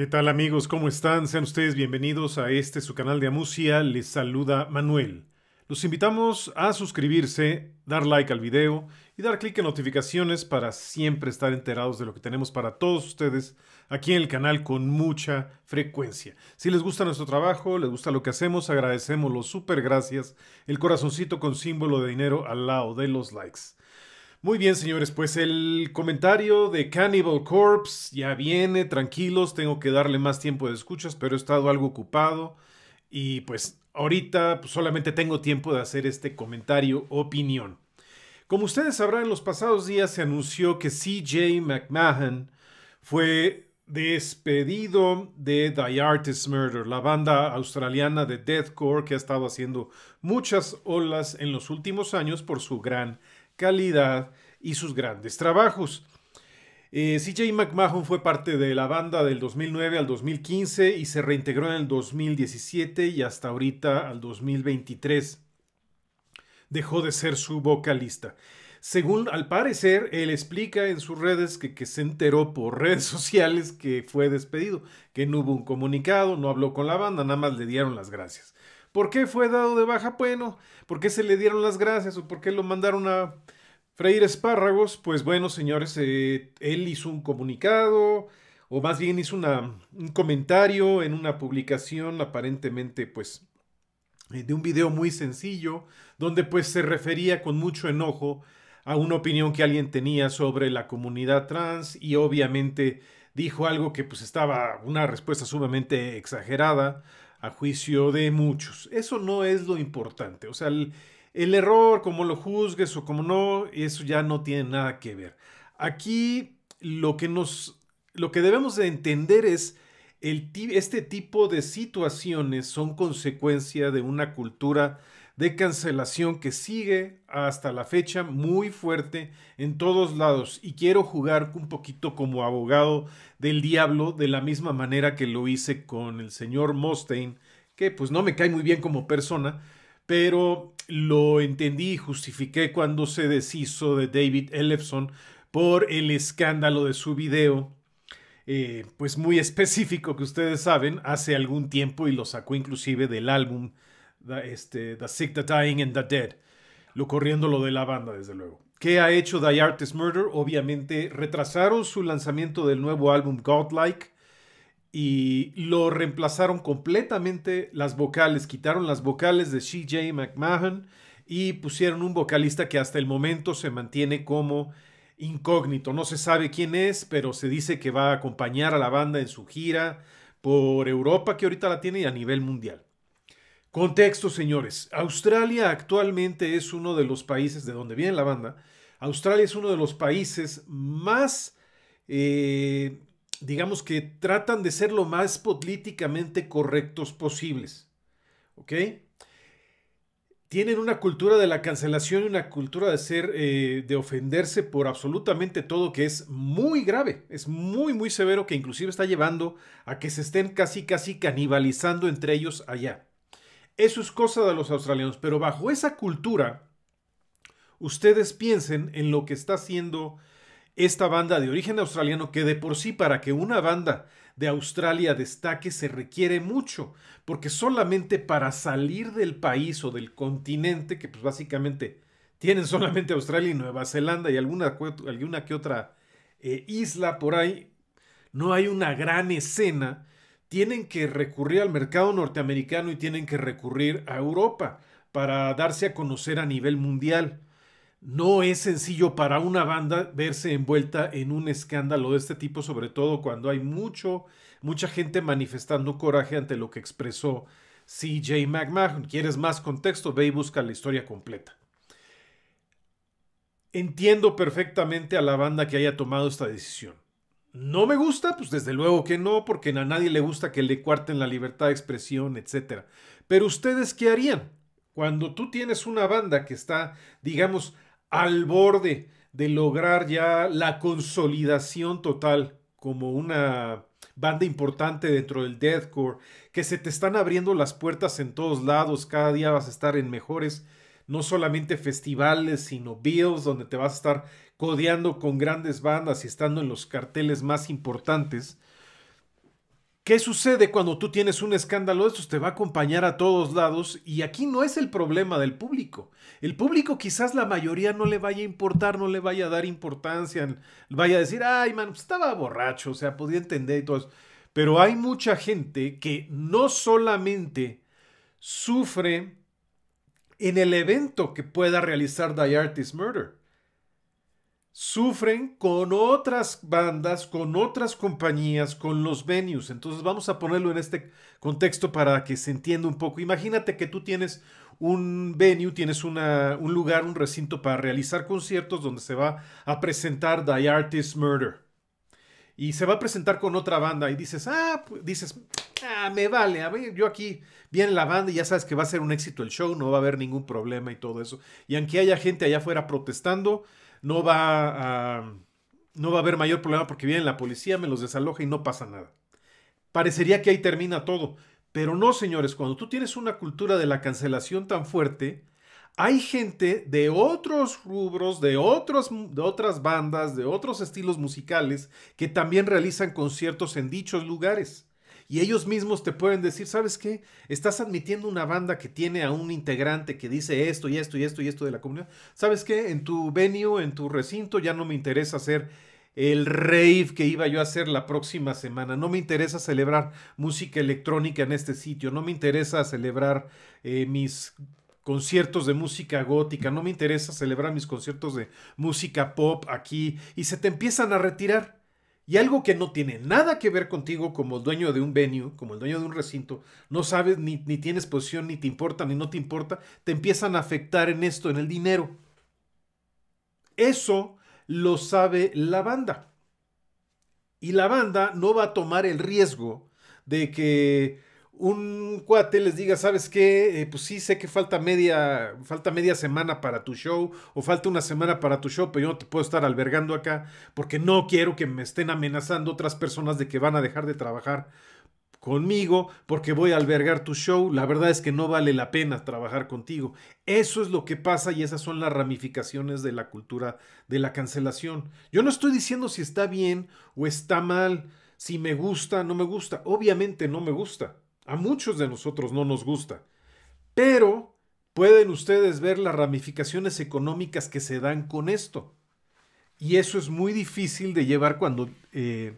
¿Qué tal amigos? ¿Cómo están? Sean ustedes bienvenidos a este su canal de Amusia. Les saluda Manuel. Los invitamos a suscribirse, dar like al video y dar clic en notificaciones para siempre estar enterados de lo que tenemos para todos ustedes aquí en el canal con mucha frecuencia. Si les gusta nuestro trabajo, les gusta lo que hacemos, agradecemos los super gracias, el corazoncito con símbolo de dinero al lado de los likes. Muy bien, señores, pues el comentario de Cannibal Corpse ya viene, tranquilos, tengo que darle más tiempo de escuchas, pero he estado algo ocupado y pues ahorita pues, solamente tengo tiempo de hacer este comentario opinión. Como ustedes sabrán, en los pasados días se anunció que CJ McMahon fue despedido de The Artist Murder, la banda australiana de deathcore que ha estado haciendo muchas olas en los últimos años por su gran calidad y sus grandes trabajos. Eh, CJ McMahon fue parte de la banda del 2009 al 2015 y se reintegró en el 2017 y hasta ahorita al 2023. Dejó de ser su vocalista. Según al parecer, él explica en sus redes que, que se enteró por redes sociales que fue despedido, que no hubo un comunicado, no habló con la banda, nada más le dieron las gracias. ¿Por qué fue dado de baja? Bueno, ¿por qué se le dieron las gracias o por qué lo mandaron a freír espárragos? Pues bueno, señores, eh, él hizo un comunicado, o más bien hizo un comentario en una publicación aparentemente, pues, eh, de un video muy sencillo, donde pues se refería con mucho enojo a una opinión que alguien tenía sobre la comunidad trans y obviamente dijo algo que pues estaba una respuesta sumamente exagerada a juicio de muchos. Eso no es lo importante. O sea, el, error, como lo juzgues o como no, eso ya no tiene nada que ver. Aquí lo que nos, lo que debemos de entender es el, este tipo de situaciones son consecuencia de una cultura de cancelación que sigue hasta la fecha muy fuerte en todos lados y quiero jugar un poquito como abogado del diablo de la misma manera que lo hice con el señor Mostain que pues no me cae muy bien como persona, pero lo entendí y justifiqué cuando se deshizo de David Ellefson por el escándalo de su video eh, pues muy específico que ustedes saben, hace algún tiempo y lo sacó inclusive del álbum the, este, Sick, The Dying and The Dead. Lo corriendo lo de la banda, desde luego. ¿Qué ha hecho The Artist Murder? Obviamente retrasaron su lanzamiento del nuevo álbum Godlike y lo reemplazaron completamente las vocales. Quitaron las vocales de CJ McMahon y pusieron un vocalista que hasta el momento se mantiene como incógnito. No se sabe quién es, pero se dice que va a acompañar a la banda en su gira por Europa, que ahorita la tiene, y a nivel mundial. Contexto, señores. Australia actualmente es uno de los países, de donde viene la banda, Australia es uno de los países más, eh, digamos que tratan de ser lo más políticamente correctos posibles. ¿Ok? Tienen una cultura de la cancelación y una cultura de ser, eh, de ofenderse por absolutamente todo que es muy grave, es muy, muy severo que inclusive está llevando a que se estén casi, casi canibalizando entre ellos allá. Eso es cosa de los australianos, pero bajo esa cultura, ustedes piensen en lo que está haciendo esta banda de origen australiano, que de por sí para que una banda de Australia destaque se requiere mucho, porque solamente para salir del país o del continente, que pues básicamente tienen solamente Australia y Nueva Zelanda y alguna, que otra eh, isla por ahí, no hay una gran escena tienen que recurrir al mercado norteamericano y tienen que recurrir a Europa para darse a conocer a nivel mundial. No es sencillo para una banda verse envuelta en un escándalo de este tipo, sobre todo cuando hay mucho, mucha gente manifestando coraje ante lo que expresó CJ McMahon. ¿Quieres más contexto? Ve y busca la historia completa. Entiendo perfectamente a la banda que haya tomado esta decisión. No me gusta, pues desde luego que no, porque a nadie le gusta que le cuarten la libertad de expresión, etc. Pero ustedes, ¿qué harían? Cuando tú tienes una banda que está, digamos, al borde de lograr ya la consolidación total como una banda importante dentro del deathcore, que se te están abriendo las puertas en todos lados, cada día vas a estar en mejores, no solamente festivales, sino bills, donde te vas a estar codeando con grandes bandas y estando en los carteles más importantes. ¿Qué sucede cuando tú tienes un escándalo de Te va a acompañar a todos lados y aquí no es el problema del público. El público quizás la mayoría no le vaya a importar, no le vaya a dar importancia, vaya a decir, ay, man, pues estaba borracho, o sea, podía entender y todo eso. Pero hay mucha gente que no solamente sufre en el evento que pueda realizar The Artist Murder, sufren con otras bandas, con otras compañías, con los venues. Entonces vamos a ponerlo en este contexto para que se entienda un poco. Imagínate que tú tienes un venue, tienes un lugar, un recinto para realizar conciertos donde se va a presentar The Artist Murder. Y se va a presentar con otra banda y dices, ah, pues", dices, ah, me vale, a ver, yo aquí viene la banda y ya sabes que va a ser un éxito el show, no va a haber ningún problema y todo eso. Y aunque haya gente allá afuera protestando, no va a, no va a haber mayor problema porque viene la policía, me los desaloja y no pasa nada. Parecería que ahí termina todo, pero no, señores, cuando tú tienes una cultura de la cancelación tan fuerte, hay gente de otros rubros, de, otros, de otras bandas, de otros estilos musicales que también realizan conciertos en dichos lugares y ellos mismos te pueden decir, ¿sabes qué? Estás admitiendo una banda que tiene a un integrante que dice esto y esto y esto y esto de la comunidad. ¿Sabes qué? En tu venue, en tu recinto, ya no me interesa hacer el rave que iba yo a hacer la próxima semana. No me interesa celebrar música electrónica en este sitio. No me interesa celebrar eh, mis conciertos de música gótica, no me interesa celebrar mis conciertos de música pop aquí y se te empiezan a retirar y algo que no tiene nada que ver contigo como el dueño de un venue, como el dueño de un recinto, no sabes ni, ni tienes posición, ni te importa, ni no te importa, te empiezan a afectar en esto, en el dinero. Eso lo sabe la banda. Y la banda no va a tomar el riesgo de que un cuate les diga, ¿sabes qué? Eh, pues sí, sé que falta media, falta media semana para tu show o falta una semana para tu show, pero yo no te puedo estar albergando acá porque no quiero que me estén amenazando otras personas de que van a dejar de trabajar conmigo porque voy a albergar tu show. La verdad es que no vale la pena trabajar contigo. Eso es lo que pasa y esas son las ramificaciones de la cultura de la cancelación. Yo no estoy diciendo si está bien o está mal, si me gusta, no me gusta. Obviamente no me gusta a muchos de nosotros no nos gusta. Pero pueden ustedes ver las ramificaciones económicas que se dan con esto. Y eso es muy difícil de llevar cuando eh,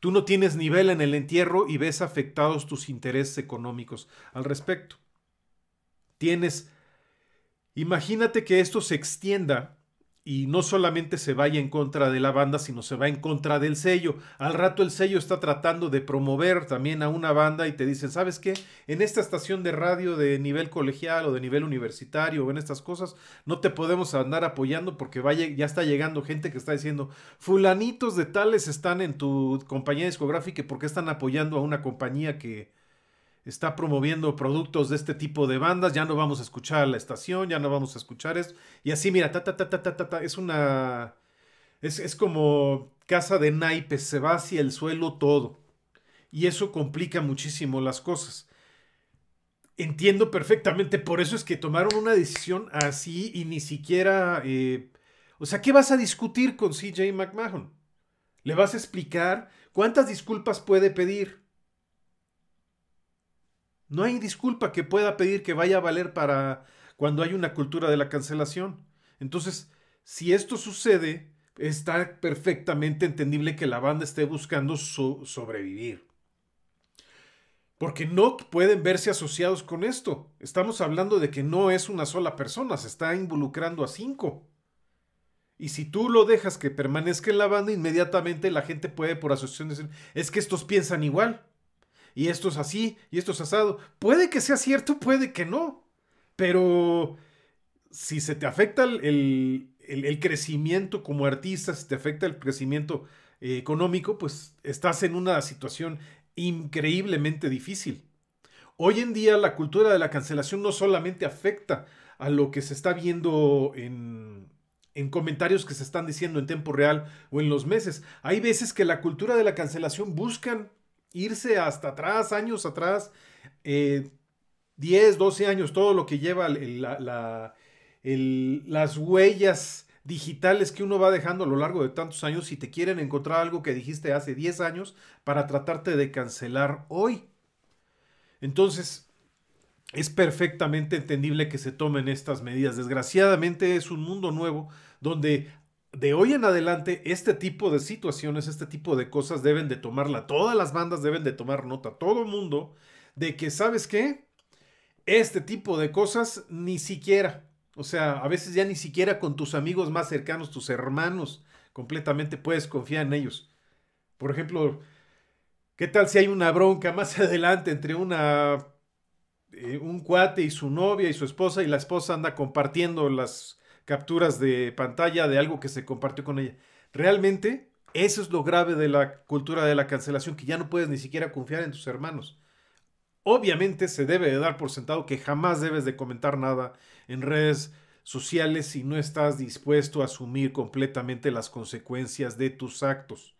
tú no tienes nivel en el entierro y ves afectados tus intereses económicos al respecto. Tienes, imagínate que esto se extienda y no solamente se vaya en contra de la banda, sino se va en contra del sello. Al rato el sello está tratando de promover también a una banda y te dicen, ¿sabes qué? En esta estación de radio de nivel colegial o de nivel universitario o en estas cosas, no te podemos andar apoyando porque vaya, ya está llegando gente que está diciendo, fulanitos de tales están en tu compañía discográfica porque están apoyando a una compañía que, está promoviendo productos de este tipo de bandas, ya no vamos a escuchar la estación, ya no vamos a escuchar eso. Y así, mira, es una... Es, como casa de naipes, se va hacia el suelo todo. Y eso complica muchísimo las cosas. Entiendo perfectamente, por eso es que tomaron una decisión así y ni siquiera... Eh, o sea, ¿qué vas a discutir con CJ McMahon? ¿Le vas a explicar cuántas disculpas puede pedir? No hay disculpa que pueda pedir que vaya a valer para cuando hay una cultura de la cancelación. Entonces, si esto sucede, está perfectamente entendible que la banda esté buscando sobrevivir. Porque no pueden verse asociados con esto. Estamos hablando de que no es una sola persona, se está involucrando a cinco. Y si tú lo dejas que permanezca en la banda, inmediatamente la gente puede por asociación decir, es que estos piensan igual y esto es así, y esto es asado. Puede que sea cierto, puede que no. Pero si se te afecta el, crecimiento como artista, si te afecta el crecimiento eh, económico, pues estás en una situación increíblemente difícil. Hoy en día la cultura de la cancelación no solamente afecta a lo que se está viendo en, en comentarios que se están diciendo en tiempo real o en los meses. Hay veces que la cultura de la cancelación buscan irse hasta atrás, años atrás, 10, eh, 12 años, todo lo que lleva las huellas digitales que uno va dejando a lo largo de tantos años si te quieren encontrar algo que dijiste hace 10 años para tratarte de cancelar hoy. Entonces, es perfectamente entendible que se tomen estas medidas. Desgraciadamente es un mundo nuevo donde de hoy en adelante este tipo de situaciones, este tipo de cosas deben de tomarla, todas las bandas deben de tomar nota, todo el mundo, de que, ¿sabes qué? Este tipo de cosas ni siquiera, o sea, a veces ya ni siquiera con tus amigos más cercanos, tus hermanos, completamente puedes confiar en ellos. Por ejemplo, ¿qué tal si hay una bronca más adelante entre una... Eh, un cuate y su novia y su esposa y la esposa anda compartiendo las capturas de pantalla de algo que se compartió con ella. Realmente, eso es lo grave de la cultura de la cancelación, que ya no puedes ni siquiera confiar en tus hermanos. Obviamente se debe de dar por sentado que jamás debes de comentar nada en redes sociales si no estás dispuesto a asumir completamente las consecuencias de tus actos.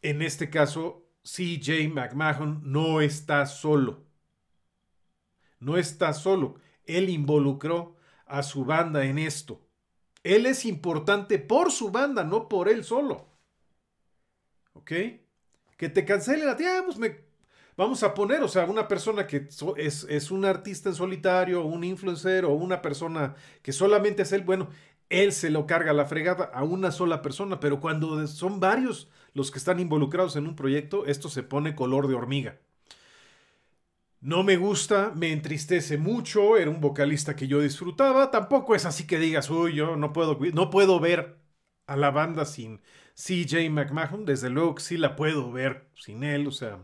En este caso, CJ McMahon no está solo. No está solo. Él involucró a su banda en esto. Él es importante por su banda, no por él solo. ¿Ok? Que te cancelen la tía, pues vamos a poner, o sea, una persona que es, es, un artista en solitario, un influencer o una persona que solamente es él, bueno, él se lo carga la fregada a una sola persona, pero cuando son varios los que están involucrados en un proyecto, esto se pone color de hormiga. No me gusta, me entristece mucho, era un vocalista que yo disfrutaba, tampoco es así que digas, uy, yo no puedo, no puedo ver a la banda sin CJ McMahon, desde luego que sí la puedo ver sin él, o sea,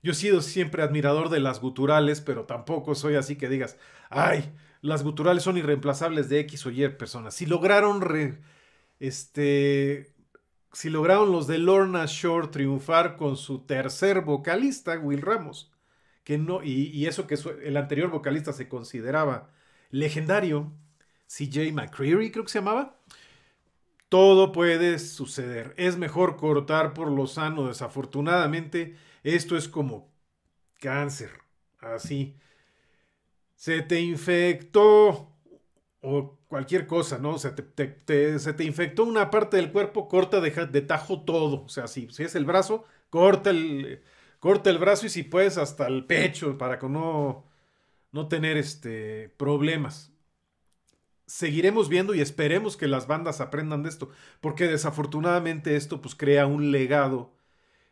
yo he sido siempre admirador de las guturales, pero tampoco soy así que digas, ay, las guturales son irreemplazables de X o Y personas. Si lograron, este, si lograron los de Lorna Shore triunfar con su tercer vocalista, Will Ramos, que no, y, eso que el anterior vocalista se consideraba legendario, CJ McCreary creo que se llamaba, todo puede suceder. Es mejor cortar por lo sano, desafortunadamente. Esto es como cáncer, así. Se te infectó o cualquier cosa, ¿no? Se te, se te infectó una parte del cuerpo, corta deja de tajo todo. O sea, así si es el brazo, corta el corta el brazo y si puedes hasta el pecho para no, no tener este, problemas. Seguiremos viendo y esperemos que las bandas aprendan de esto, porque desafortunadamente esto pues crea un legado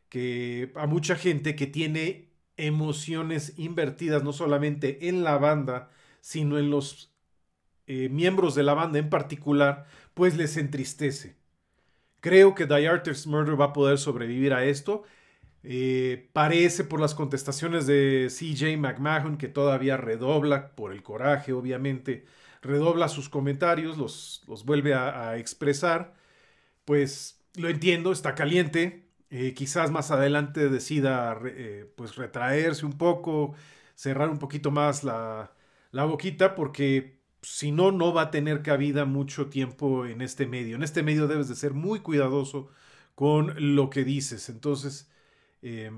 que a mucha gente que tiene emociones invertidas no solamente en la banda, sino en los eh, miembros de la banda en particular, pues les entristece. Creo que The Artist's Murder va a poder sobrevivir a esto eh, parece por las contestaciones de CJ McMahon, que todavía redobla, por el coraje obviamente, redobla sus comentarios, los, los vuelve a, expresar. Pues lo entiendo, está caliente. Eh, quizás más adelante decida eh, pues retraerse un poco, cerrar un poquito más la, la boquita, porque si no, no va a tener cabida mucho tiempo en este medio. En este medio debes de ser muy cuidadoso con lo que dices. Entonces, eh,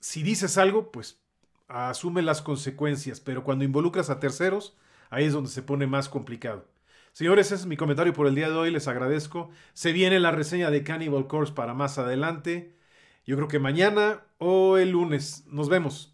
si dices algo, pues asume las consecuencias, pero cuando involucras a terceros, ahí es donde se pone más complicado. Señores, ese es mi comentario por el día de hoy, les agradezco. Se viene la reseña de Cannibal Corpse para más adelante. Yo creo que mañana o el lunes. Nos vemos.